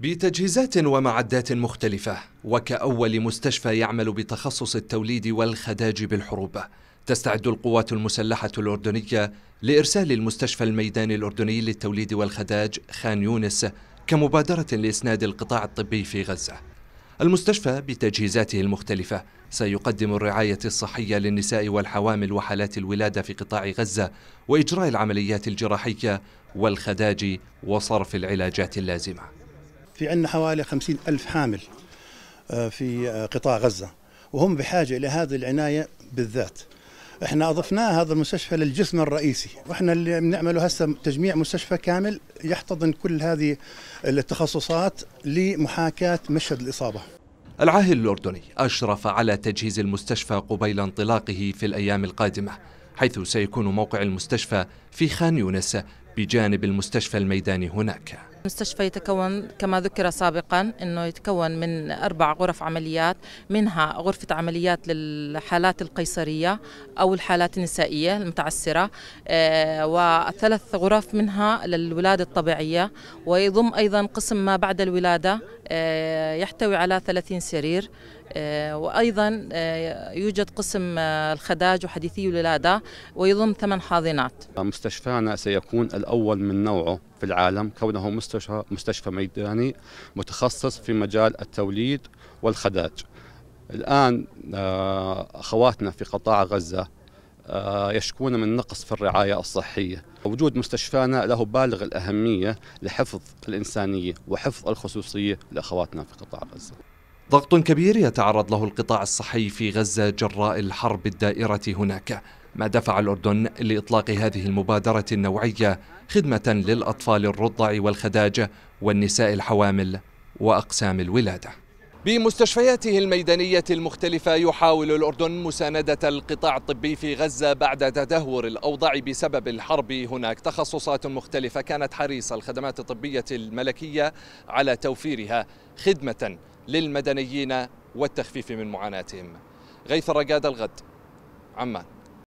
بتجهيزات ومعدات مختلفة وكأول مستشفى يعمل بتخصص التوليد والخداج بالحروب تستعد القوات المسلحة الأردنية لإرسال المستشفى الميداني الأردني للتوليد والخداج خان يونس كمبادرة لإسناد القطاع الطبي في غزة المستشفى بتجهيزاته المختلفة سيقدم الرعاية الصحية للنساء والحوامل وحالات الولادة في قطاع غزة وإجراء العمليات الجراحية والخداج وصرف العلاجات اللازمة في عندنا حوالي خمسين ألف حامل آه، في آه، قطاع غزة وهم بحاجة إلى هذه العناية بالذات احنا اضفنا هذا المستشفى للجسم الرئيسي واحنا اللي بنعمله هسه تجميع مستشفى كامل يحتضن كل هذه التخصصات لمحاكاه مشهد الاصابه العاهل الاردني اشرف على تجهيز المستشفى قبيل انطلاقه في الايام القادمه حيث سيكون موقع المستشفى في خان يونس بجانب المستشفى الميداني هناك المستشفى يتكون كما ذكر سابقا انه يتكون من اربع غرف عمليات منها غرفه عمليات للحالات القيصريه او الحالات النسائيه المتعسره آه، وثلاث غرف منها للولاده الطبيعيه ويضم ايضا قسم ما بعد الولاده آه، يحتوي على 30 سرير آه، وأيضا آه، يوجد قسم آه، الخداج وحديثي الولادة ويضم ثمان حاضنات مستشفانا سيكون الأول من نوعه في العالم كونه مستشفى, مستشفى ميداني متخصص في مجال التوليد والخداج الآن أخواتنا في قطاع غزة يشكون من نقص في الرعاية الصحية وجود مستشفانا له بالغ الأهمية لحفظ الإنسانية وحفظ الخصوصية لأخواتنا في قطاع غزة ضغط كبير يتعرض له القطاع الصحي في غزة جراء الحرب الدائرة هناك ما دفع الأردن لإطلاق هذه المبادرة النوعية خدمة للأطفال الرضع والخداجة والنساء الحوامل وأقسام الولادة بمستشفياته الميدانية المختلفة يحاول الأردن مساندة القطاع الطبي في غزة بعد تدهور الأوضاع بسبب الحرب هناك تخصصات مختلفة كانت حريصة الخدمات الطبية الملكية على توفيرها خدمة للمدنيين والتخفيف من معاناتهم غيث الرقاد الغد عمان